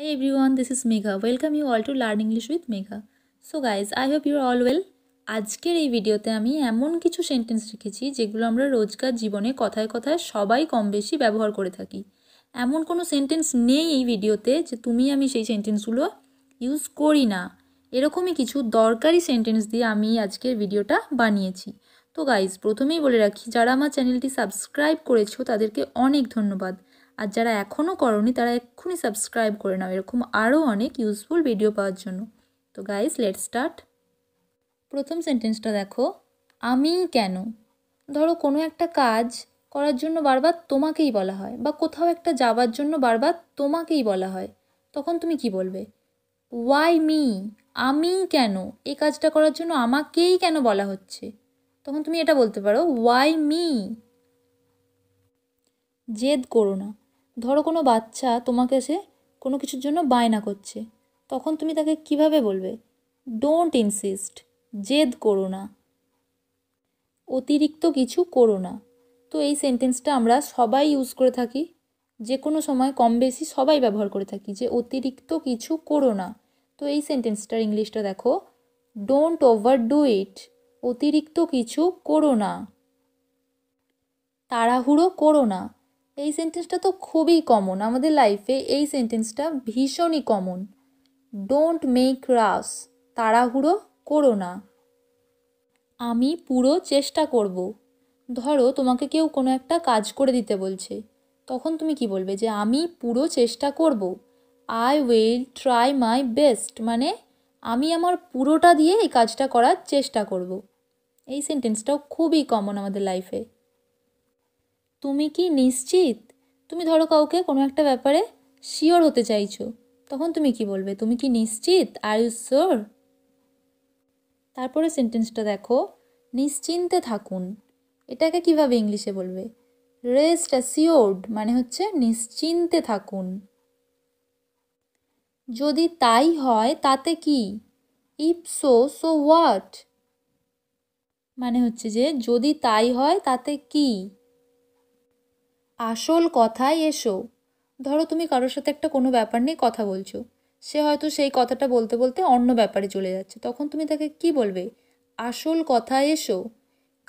Hey everyone, this is Megha. Welcome you all to Learn English with Megha. So guys, I hope you are all well. আজকের এই ভিডিওতে আমি এমন কিছু sentence রেখেছি যেগুলো আমরা রোজকার জীবনে কথায় কথায় সবাই কম বেশি ব্যবহার করে থাকি এমন কোনো সেন্টেন্স নেই এই ভিডিওতে যে তুমি আমি সেই সেন্টেন্সগুলো ইউজ করি না এরকমই কিছু দরকারি সেন্টেন্স দিয়ে আমি আজকের ভিডিওটা বানিয়েছি তো গাইজ প্রথমেই বলে রাখি যারা আমার চ্যানেলটি সাবস্ক্রাইব করেছো তাদেরকে অনেক ধন্যবাদ আর যারা এখনও করনি তারা এক্ষুনি সাবস্ক্রাইব করে নাও এরকম আরও অনেক ইউজফুল ভিডিও পাওয়ার জন্য তো গাইজ লেট স্টার্ট প্রথম সেন্টেন্সটা দেখো আমি কেন ধরো কোনো একটা কাজ করার জন্য বারবার তোমাকেই বলা হয় বা কোথাও একটা যাওয়ার জন্য বারবার তোমাকেই বলা হয় তখন তুমি কি বলবে ওয়াই মি আমি কেন এই কাজটা করার জন্য আমাকেই কেন বলা হচ্ছে তখন তুমি এটা বলতে পারো ওয়াই মি জেদ করো না ধরো কোনো বাচ্চা তোমাকে সে কোনো কিছুর জন্য বায়না করছে তখন তুমি তাকে কিভাবে বলবে ডোন্ট ইনসিস্ট জেদ করো না অতিরিক্ত কিছু করো না তো এই সেন্টেন্সটা আমরা সবাই ইউজ করে থাকি যে কোনো সময় কম বেশি সবাই ব্যবহার করে থাকি যে অতিরিক্ত কিছু করো না তো এই সেন্টেন্সটার ইংলিশটা দেখো ডোন্ট ওভার ডু ইট অতিরিক্ত কিছু করো না তাড়াহুড়ো করো না এই সেন্টেন্সটা তো খুবই কমন আমাদের লাইফে এই সেন্টেন্সটা ভীষণই কমন ডোন্ট মেক রাস তাড়াহুড়ো করো না আমি পুরো চেষ্টা করব ধরো তোমাকে কেউ কোনো একটা কাজ করে দিতে বলছে তখন তুমি কি বলবে যে আমি পুরো চেষ্টা করব I will try my best মানে আমি আমার পুরোটা দিয়ে এই কাজটা করার চেষ্টা করব এই সেন্টেন্সটাও খুবই কমন আমাদের লাইফে তুমি কি নিশ্চিত তুমি ধরো কাউকে কোনো একটা ব্যাপারে শিওর হতে চাইছো তখন তুমি কি বলবে তুমি কি নিশ্চিত আর ইউ শিওর তারপরে সেন্টেন্সটা দেখো নিশ্চিন্তে থাকুন এটাকে কিভাবে ইংলিশে বলবে রেস্ট অ্যাসিওর্ড মানে হচ্ছে নিশ্চিন্তে থাকুন যদি তাই হয় তাতে কি ইফ সো সো হোয়াট মানে হচ্ছে যে যদি তাই হয় তাতে কি আসল কথায় এসো ধরো তুমি কারোর সাথে একটা কোনো ব্যাপার নিয়ে কথা বলছো সে হয়তো সেই কথাটা বলতে বলতে অন্য ব্যাপারে চলে যাচ্ছে তখন তুমি তাকে কি বলবে আসল কথায় এসো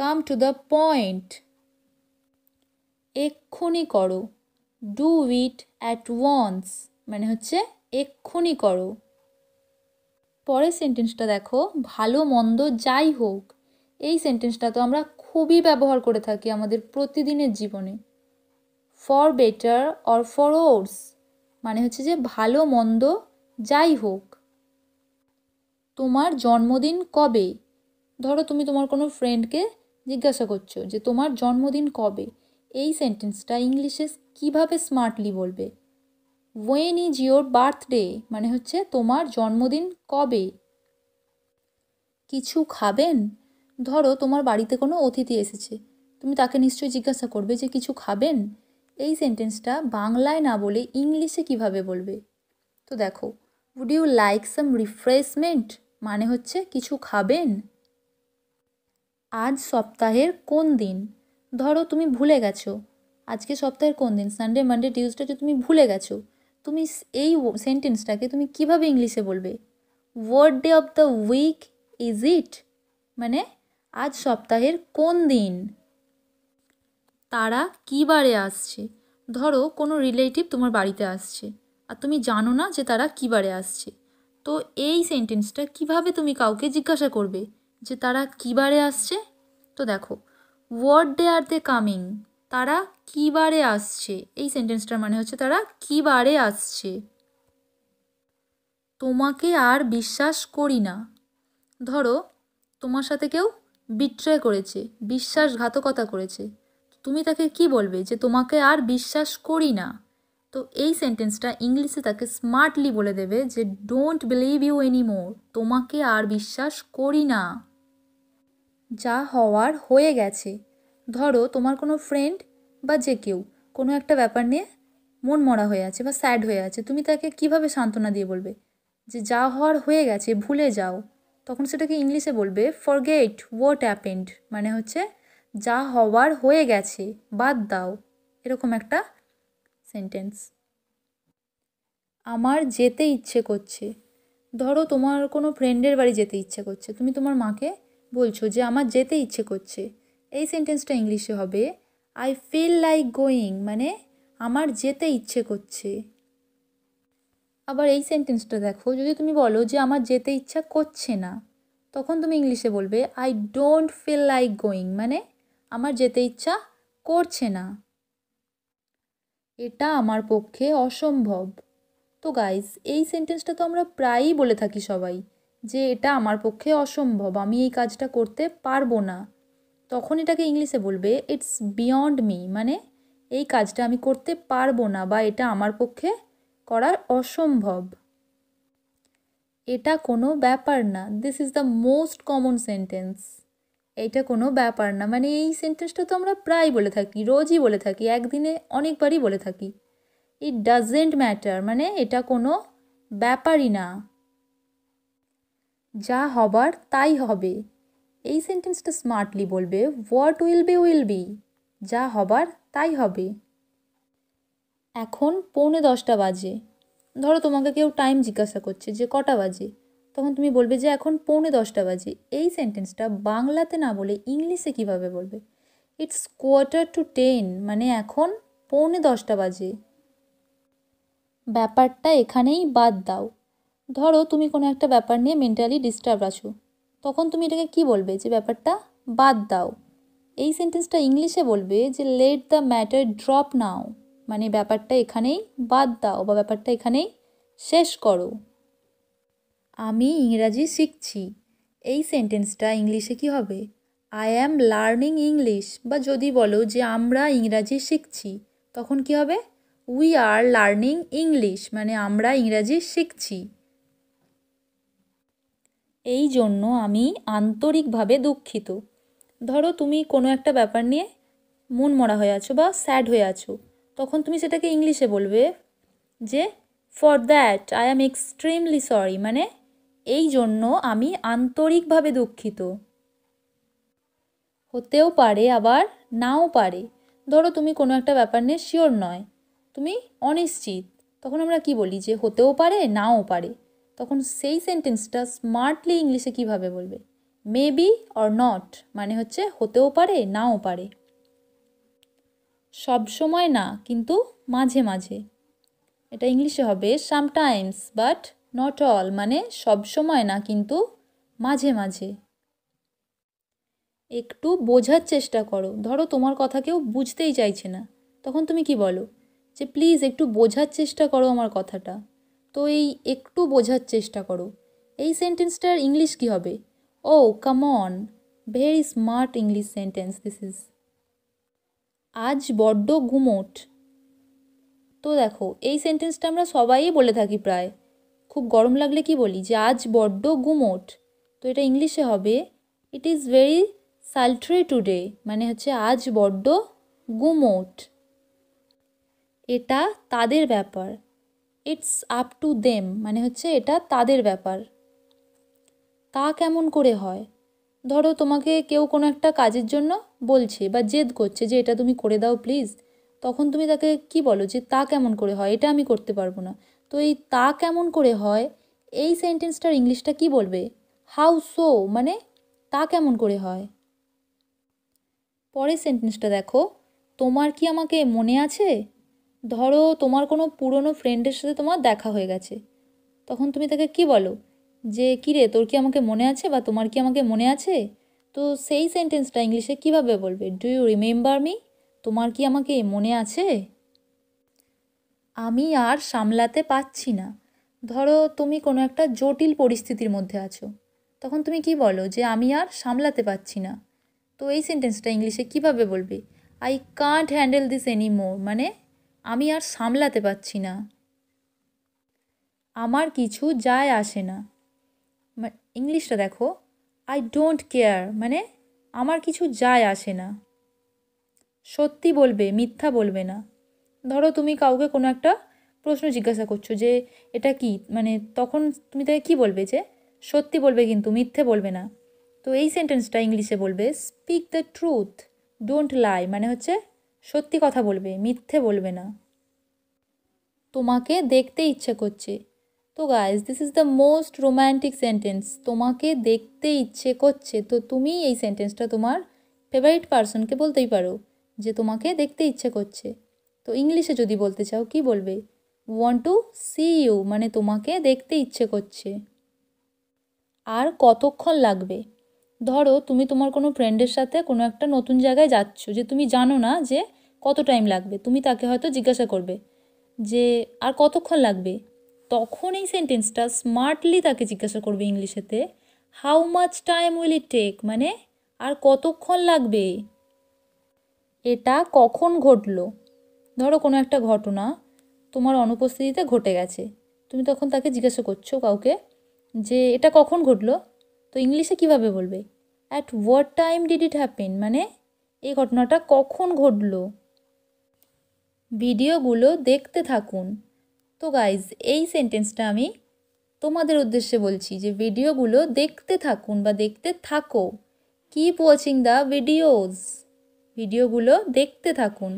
কাম টু দ্য পয়েন্ট এক্ষুনি করো ডু ইট অ্যাট ওয়ান্স মানে হচ্ছে এক্ষুনি করো পরের সেন্টেন্সটা দেখো ভালো মন্দ যাই হোক এই সেন্টেন্সটা তো আমরা খুবই ব্যবহার করে থাকি আমাদের প্রতিদিনের জীবনে for better or for worse মানে হচ্ছে যে ভালো মন্দ যাই হোক তোমার জন্মদিন কবে ধরো তুমি তোমার কোনো ফ্রেন্ডকে জিজ্ঞাসা করছো যে তোমার জন্মদিন কবে এই সেন্টেন্সটা ইংলিশে কিভাবে স্মার্টলি বলবে ওয়েন ইজ ইয়োর বার্থডে মানে হচ্ছে তোমার জন্মদিন কবে কিছু খাবেন ধরো তোমার বাড়িতে কোনো অতিথি এসেছে তুমি তাকে নিশ্চয়ই জিজ্ঞাসা করবে যে কিছু খাবেন এই সেন্টেন্সটা বাংলায় না বলে ইংলিশে কিভাবে বলবে তো দেখো would you like some refreshment মানে হচ্ছে কিছু খাবেন আজ সপ্তাহের কোন দিন ধরো তুমি ভুলে গেছো আজকে সপ্তাহের কোন দিন সানডে মানডে টিউসডে তুমি ভুলে গেছো তুমি এই সেন্টেন্সটাকে তুমি কিভাবে ইংলিশে বলবে what day of the week is it মানে আজ সপ্তাহের কোন দিন তারা কী বারে আসছে ধরো কোনো রিলেটিভ তোমার বাড়িতে আসছে আর তুমি জানো না যে তারা কী বারে আসছে তো এই সেন্টেন্সটা কিভাবে তুমি কাউকে জিজ্ঞাসা করবে যে তারা কী বারে আসছে তো দেখো what day are they coming তারা কী বারে আসছে এই সেন্টেন্সটার মানে হচ্ছে তারা কী বারে আসছে তোমাকে আর বিশ্বাস করি না ধরো তোমার সাথে কেউ বিট্রয় করেছে বিশ্বাসঘাতকতা করেছে তুমি তাকে কি বলবে যে তোমাকে আর বিশ্বাস করি না তো এই সেন্টেন্সটা ইংলিশে তাকে স্মার্টলি বলে দেবে যে don't believe you anymore তোমাকে আর বিশ্বাস করি না যা হওয়ার হয়ে গেছে ধরো তোমার কোনো ফ্রেন্ড বা যে কেউ কোনো একটা ব্যাপার নিয়ে মন মরা হয়ে আছে বা স্যাড হয়ে আছে তুমি তাকে কিভাবে সান্ত্বনা দিয়ে বলবে যে যা হওয়ার হয়ে গেছে ভুলে যাও তখন সেটাকে ইংলিশে বলবে ফর গেট হোয়াট অ্যাপেন্ড মানে হচ্ছে যা হওয়ার হয়ে গেছে বাদ দাও এরকম একটা সেন্টেন্স আমার যেতে ইচ্ছে করছে ধরো তোমার কোনো ফ্রেন্ডের বাড়ি যেতে ইচ্ছে করছে তুমি তোমার মাকে বলছো যে আমার যেতে ইচ্ছে করছে এই সেন্টেন্সটা ইংলিশে হবে আই ফিল লাইক গোয়িং মানে আমার যেতে ইচ্ছে করছে আবার এই সেন্টেন্সটা দেখো যদি তুমি বলো যে আমার যেতে ইচ্ছা করছে না তখন তুমি ইংলিশে বলবে I don't feel like going মানে আমার যেতে ইচ্ছা করছে না এটা আমার পক্ষে অসম্ভব তো গাইজ এই সেন্টেন্সটা তো আমরা প্রায়ই বলে থাকি সবাই যে এটা আমার পক্ষে অসম্ভব আমি এই কাজটা করতে পারবো না তখন এটাকে ইংলিশে বলবে ইটস বিয়ন্ড মি মানে এই কাজটা আমি করতে পারবো না বা এটা আমার পক্ষে করার অসম্ভব এটা কোনো ব্যাপার না this is the most common sentence এইটা কোনো ব্যাপার না মানে এই সেন্টেন্সটা তো আমরা প্রায় বলে থাকি রোজই বলে থাকি একদিনে অনেকবারই বলে থাকি ইট ডাজেন্ট ম্যাটার মানে এটা কোনো ব্যাপারই না যা হবার তাই হবে এই সেন্টেন্সটা স্মার্টলি বলবে what will be will be যা হবার তাই হবে এখন পৌনে দশটা বাজে ধরো তোমাকে কেউ টাইম জিজ্ঞাসা করছে যে কটা বাজে তখন তুমি বলবে যে এখন পৌনে দশটা বাজে এই সেন্টেন্সটা বাংলাতে না বলে ইংলিশে কিভাবে বলবে ইটস কোয়ার্টার টু টেন মানে এখন পৌনে দশটা বাজে ব্যাপারটা এখানেই বাদ দাও ধরো তুমি কোনো একটা ব্যাপার নিয়ে মেন্টালি ডিস্টার্ব আছো তখন তুমি এটাকে কি বলবে যে ব্যাপারটা বাদ দাও এই সেন্টেন্সটা ইংলিশে বলবে যে let the matter drop now মানে ব্যাপারটা এখানেই বাদ দাও বা ব্যাপারটা এখানেই শেষ করো আমি ইংরাজি শিখছি এই সেন্টেন্সটা ইংলিশে কী হবে আই অ্যাম লার্নিং ইংলিশ বা যদি বলো যে আমরা ইংরাজি শিখছি তখন কি হবে উই আর লার্নিং ইংলিশ মানে আমরা ইংরাজি শিখছি এই জন্য আমি আন্তরিকভাবে দুঃখিত ধরো তুমি কোনো একটা ব্যাপার নিয়ে মন মরা হয়ে আছো বা স্যাড হয়ে আছো তখন তুমি সেটাকে ইংলিশে বলবে যে for that I am extremely sorry মানে এই জন্য আমি আন্তরিকভাবে দুঃখিত হতেও পারে আবার নাও পারে ধরো তুমি কোনো একটা ব্যাপার নিয়ে শিওর নয় তুমি অনিশ্চিত তখন আমরা কি বলি যে হতেও পারে নাও পারে তখন সেই সেন্টেন্সটা স্মার্টলি ইংলিশে কিভাবে বলবে মেবি অর নট মানে হচ্ছে হতেও পারে নাও পারে সব সময় না কিন্তু মাঝে মাঝে এটা ইংলিশে হবে সামটাইমস বাট নট অল মানে সব সময় না কিন্তু মাঝে মাঝে একটু বোঝার চেষ্টা করো ধরো তোমার কথা কেউ বুঝতেই চাইছে না তখন তুমি কি বলো যে প্লিজ একটু বোঝার চেষ্টা করো আমার কথাটা তো এই একটু বোঝার চেষ্টা করো এই সেন্টেন্সটার ইংলিশ কি হবে oh come on very smart English sentence this is আজ বড্ড ঘুমোট তো দেখো এই সেন্টেন্সটা আমরা সবাই বলে থাকি প্রায় খুব গরম লাগলে কি বলি যে আজ বড্ড গুমোট তো এটা ইংলিশে হবে it is very sultry today মানে হচ্ছে আজ বড্ড গুমোট এটা তাদের ব্যাপার ইটস আপ টু দেম মানে হচ্ছে এটা তাদের ব্যাপার তা কেমন করে হয় ধরো তোমাকে কেউ কোনো একটা কাজের জন্য বলছে বা জেদ করছে যে এটা তুমি করে দাও প্লিজ তখন তুমি তাকে কি বলো যে তা কেমন করে হয় এটা আমি করতে পারবো না তো এই তা কেমন করে হয় এই সেন্টেন্সটার ইংলিশটা কি বলবে হাউ সো মানে তা কেমন করে হয় পরের সেন্টেন্সটা দেখো তোমার কি আমাকে মনে আছে ধরো তোমার কোনো পুরনো ফ্রেন্ডের সাথে তোমার দেখা হয়ে গেছে তখন তুমি তাকে কি বলো যে কিরে তোর কি আমাকে মনে আছে বা তোমার কি আমাকে মনে আছে তো সেই সেন্টেন্সটা ইংলিশে কিভাবে বলবে ডু ইউ রিমেম্বার মি তোমার কি আমাকে মনে আছে আমি আর সামলাতে পারছি না ধরো তুমি কোনো একটা জটিল পরিস্থিতির মধ্যে আছো তখন তুমি কি বলো যে আমি আর সামলাতে পারছি না তো এই সেন্টেন্সটা ইংলিশে কিভাবে বলবে I can't handle this any more মানে আমি আর সামলাতে পারছি না আমার কিছু যায় আসে না ইংলিশটা দেখো আই ডোন্ট কেয়ার মানে আমার কিছু যায় আসে না সত্যি বলবে মিথ্যা বলবে না ধরো তুমি কাউকে কোনো একটা প্রশ্ন জিজ্ঞাসা করছো যে এটা কি মানে তখন তুমি তাকে কি বলবে যে সত্যি বলবে কিন্তু মিথ্যে বলবে না তো এই সেন্টেন্সটা ইংলিশে বলবে speak the truth don't lie মানে হচ্ছে সত্যি কথা বলবে মিথ্যে বলবে না তোমাকে দেখতে ইচ্ছে করছে তো guys this is the most romantic sentence তোমাকে দেখতে ইচ্ছে করছে তো তুমি এই সেন্টেন্সটা তোমার ফেভারিট পার্সনকে বলতেই পারো যে তোমাকে দেখতে ইচ্ছে করছে তো ইংলিশে যদি বলতে চাও কি বলবে ওয়ান্ট টু সি ইউ মানে তোমাকে দেখতে ইচ্ছে করছে আর কতক্ষণ লাগবে ধরো তুমি তোমার কোনো ফ্রেন্ডের সাথে কোনো একটা নতুন জায়গায় যাচ্ছ যে তুমি জানো না যে কত টাইম লাগবে তুমি তাকে হয়তো জিজ্ঞাসা করবে যে আর কতক্ষণ লাগবে তখন এই সেন্টেন্সটা স্মার্টলি তাকে জিজ্ঞাসা করবে ইংলিশেতে how much time will it take মানে আর কতক্ষণ লাগবে এটা কখন ঘটলো ধরো কোনো একটা ঘটনা তোমার অনুপস্থিতিতে ঘটে গেছে তুমি তখন তাকে জিজ্ঞাসা করছো কাউকে যে এটা কখন ঘটলো তো ইংলিশে কিভাবে বলবে at what time did it happen মানে এই ঘটনাটা কখন ঘটলো ভিডিওগুলো দেখতে থাকুন তো গাইজ এই সেন্টেন্সটা আমি তোমাদের উদ্দেশ্যে বলছি যে ভিডিওগুলো দেখতে থাকুন বা দেখতে থাকো কিপ ওয়াচিং দ্য ভিডিওস ভিডিওগুলো দেখতে থাকুন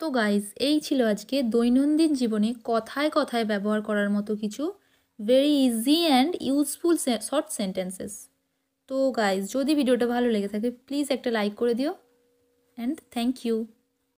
তো গাইজ এই ছিল আজকে দৈনন্দিন জীবনে কথায় কথায় ব্যবহার করার মতো কিছু very easy and useful short sentences তো গাইজ যদি ভিডিওটা ভালো লেগে থাকে প্লিজ একটা লাইক করে দিও অ্যান্ড থ্যাংক ইউ